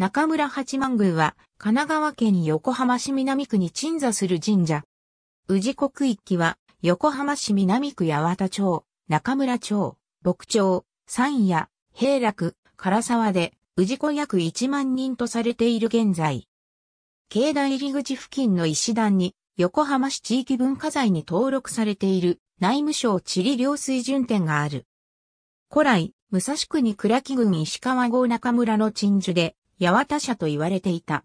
中村八幡宮は、神奈川県横浜市南区に鎮座する神社。宇治国区域は、横浜市南区八幡町、中村町、牧町、山野、平楽、唐沢で、宇治子約1万人とされている現在。境内入り口付近の石段に、横浜市地域文化財に登録されている内務省地理領水準点がある。古来、武蔵区に倉木郡石川郷中村の鎮守で、八幡社と言われていた。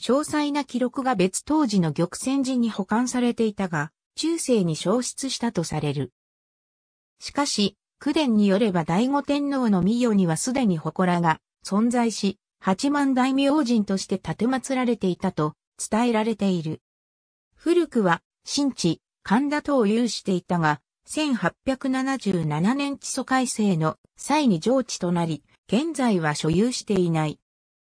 詳細な記録が別当時の玉泉寺に保管されていたが、中世に消失したとされる。しかし、九伝によれば醍醐天皇の御代にはすでに祠が存在し、八万大明神として建て祀られていたと伝えられている。古くは、新地、神田等を有していたが、1877年地礎改正の際に上地となり、現在は所有していない。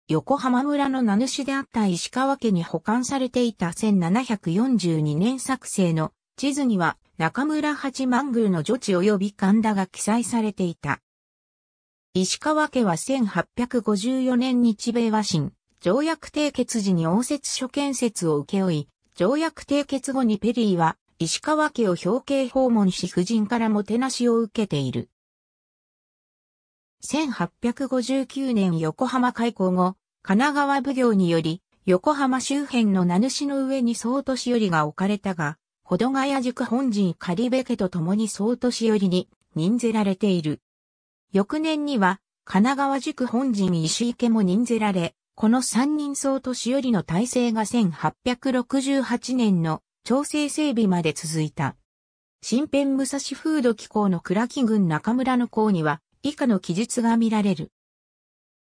横浜村の名主であった石川家に保管されていた1742年作成の地図には中村八幡宮の女地及び神田が記載されていた。石川家は1854年日米和親条約締結時に応接所建設を請け負い、条約締結後にペリーは石川家を表敬訪問し夫人からもてなしを受けている。1859年横浜開港後、神奈川奉行により、横浜周辺の名主の上に総年寄りが置かれたが、保土ヶ谷塾本陣仮部家と共に総年寄りに任ぜられている。翌年には、神奈川塾本陣石池も任ぜられ、この三人総年寄りの体制が1868年の調整整備まで続いた。新編武蔵風土機構の倉木郡中村の校には、以下の記述が見られる。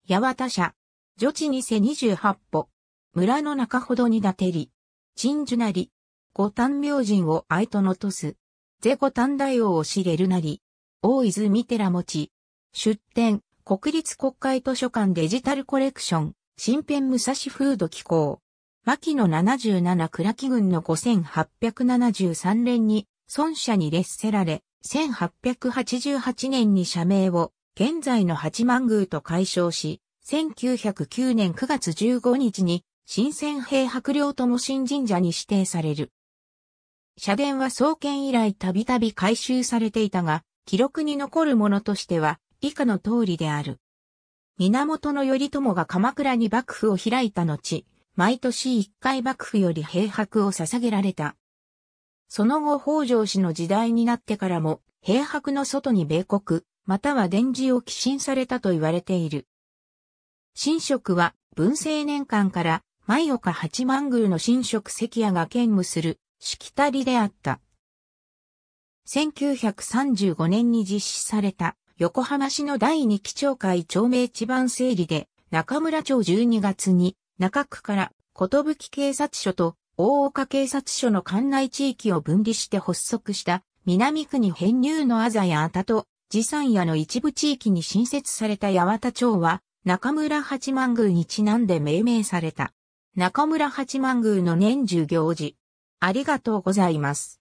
八幡社、女地にせ二十八歩、村の中ほどにだてり、鎮守なり、五丹明神を愛とのとす、ゼ五丹大王を知れるなり、大泉寺持ち、出展、国立国会図書館デジタルコレクション、新編武蔵フード機構、牧野七十七倉木軍の五千八百七十三連に、孫者に列せられ、1888年に社名を現在の八幡宮と解消し、1909年9月15日に新鮮平白領も新神社に指定される。社殿は創建以来たびたび改修されていたが、記録に残るものとしては以下の通りである。源頼朝が鎌倉に幕府を開いた後、毎年一回幕府より平白を捧げられたその後北条氏の時代になってからも、平白の外に米国、または電磁を寄進されたと言われている。神職は、文政年間から、毎岡八幡宮の神職関谷が兼務する、しきたりであった。1935年に実施された、横浜市の第二期町会町名地番整理で、中村町12月に、中区から、寿警察署と大岡警察署の管内地域を分離して発足した南区に編入のあざやあたと、持参屋の一部地域に新設された八幡町は、中村八幡宮にちなんで命名された。中村八幡宮の年中行事。ありがとうございます。